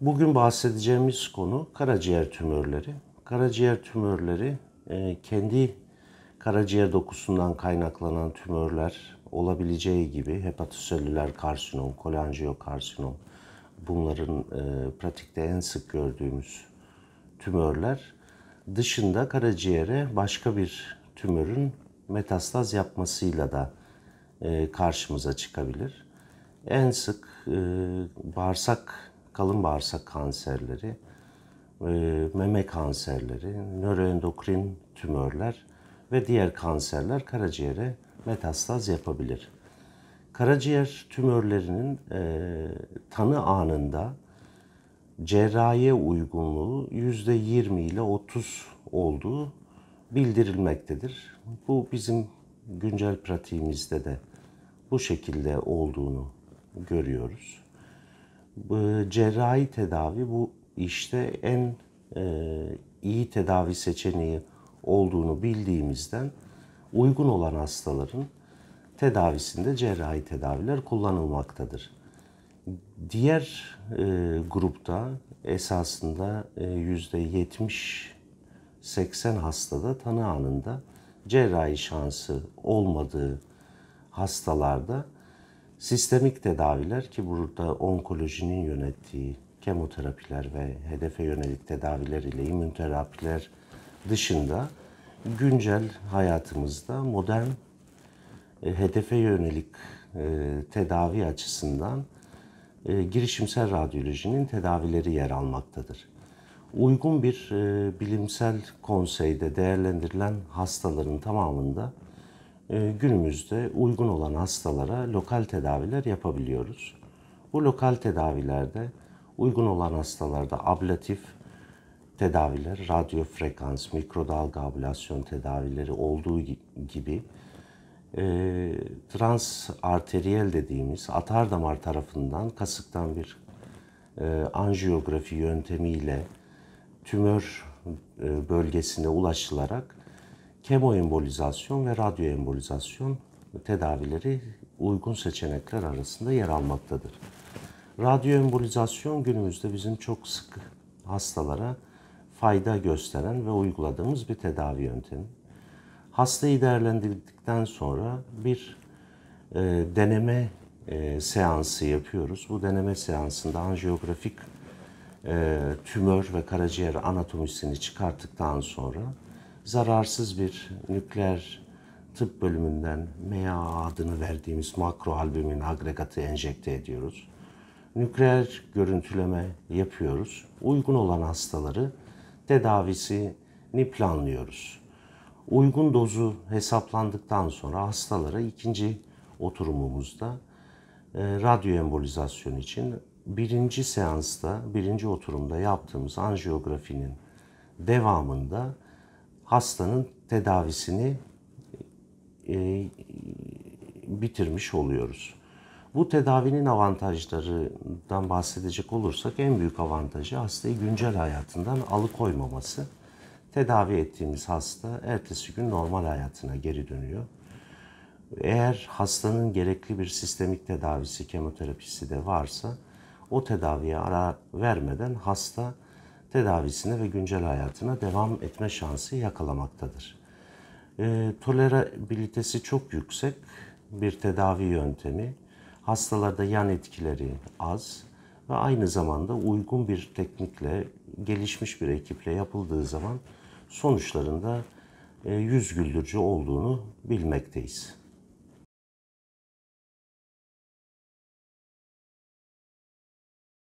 Bugün bahsedeceğimiz konu karaciğer tümörleri. Karaciğer tümörleri e, kendi karaciğer dokusundan kaynaklanan tümörler olabileceği gibi hepatosellüler karsinom, kolanjiyokarsinom bunların e, pratikte en sık gördüğümüz tümörler dışında karaciğere başka bir tümörün metastaz yapmasıyla da e, karşımıza çıkabilir. En sık bağırsak kalın bağırsak kanserleri, e, meme kanserleri, nöroendokrin tümörler ve diğer kanserler karaciğere metastaz yapabilir. Karaciğer tümörlerinin e, tanı anında cerrahiye uygunluğu yüzde %20 ile 30 olduğu bildirilmektedir. Bu bizim güncel pratiğimizde de bu şekilde olduğunu görüyoruz. E, cerrahi tedavi bu işte en e, iyi tedavi seçeneği olduğunu bildiğimizden uygun olan hastaların tedavisinde cerrahi tedaviler kullanılmaktadır. Diğer e, grupta esasında e, %70-80 hastada tanı anında cerrahi şansı olmadığı hastalarda Sistemik tedaviler ki burada onkolojinin yönettiği kemoterapiler ve hedefe yönelik tedaviler ile immünterapiler dışında güncel hayatımızda modern e, hedefe yönelik e, tedavi açısından e, girişimsel radyolojinin tedavileri yer almaktadır. Uygun bir bilimsel konseyde değerlendirilen hastaların tamamında ee, günümüzde uygun olan hastalara lokal tedaviler yapabiliyoruz. Bu lokal tedavilerde uygun olan hastalarda ablatif tedaviler, radyo frekans, mikrodalga ablasyon tedavileri olduğu gibi e, ee, trans arteriyel dediğimiz atar damar tarafından kasıktan bir e, anjiyografi yöntemiyle tümör e, bölgesine ulaşılarak kemoembolizasyon ve radyoembolizasyon tedavileri uygun seçenekler arasında yer almaktadır. Radyoembolizasyon günümüzde bizim çok sık hastalara fayda gösteren ve uyguladığımız bir tedavi yöntemi. Hastayı değerlendirdikten sonra bir e, deneme e, seansı yapıyoruz. Bu deneme seansında anjiyografik e, tümör ve karaciğer anatomisini çıkarttıktan sonra zararsız bir nükleer tıp bölümünden MEA adını verdiğimiz makro albümün agregatı enjekte ediyoruz. Nükleer görüntüleme yapıyoruz. Uygun olan hastaları tedavisini planlıyoruz. Uygun dozu hesaplandıktan sonra hastalara ikinci oturumumuzda e, radyoembolizasyon için birinci seansta, birinci oturumda yaptığımız anjiyografinin devamında hastanın tedavisini e, bitirmiş oluyoruz. Bu tedavinin avantajlarından bahsedecek olursak en büyük avantajı hastayı güncel hayatından alıkoymaması. Tedavi ettiğimiz hasta ertesi gün normal hayatına geri dönüyor. Eğer hastanın gerekli bir sistemik tedavisi, kemoterapisi de varsa o tedaviye ara vermeden hasta tedavisine ve güncel hayatına devam etme şansı yakalamaktadır. E, tolerabilitesi çok yüksek bir tedavi yöntemi. Hastalarda yan etkileri az ve aynı zamanda uygun bir teknikle, gelişmiş bir ekiple yapıldığı zaman sonuçlarında e, yüz güldürücü olduğunu bilmekteyiz.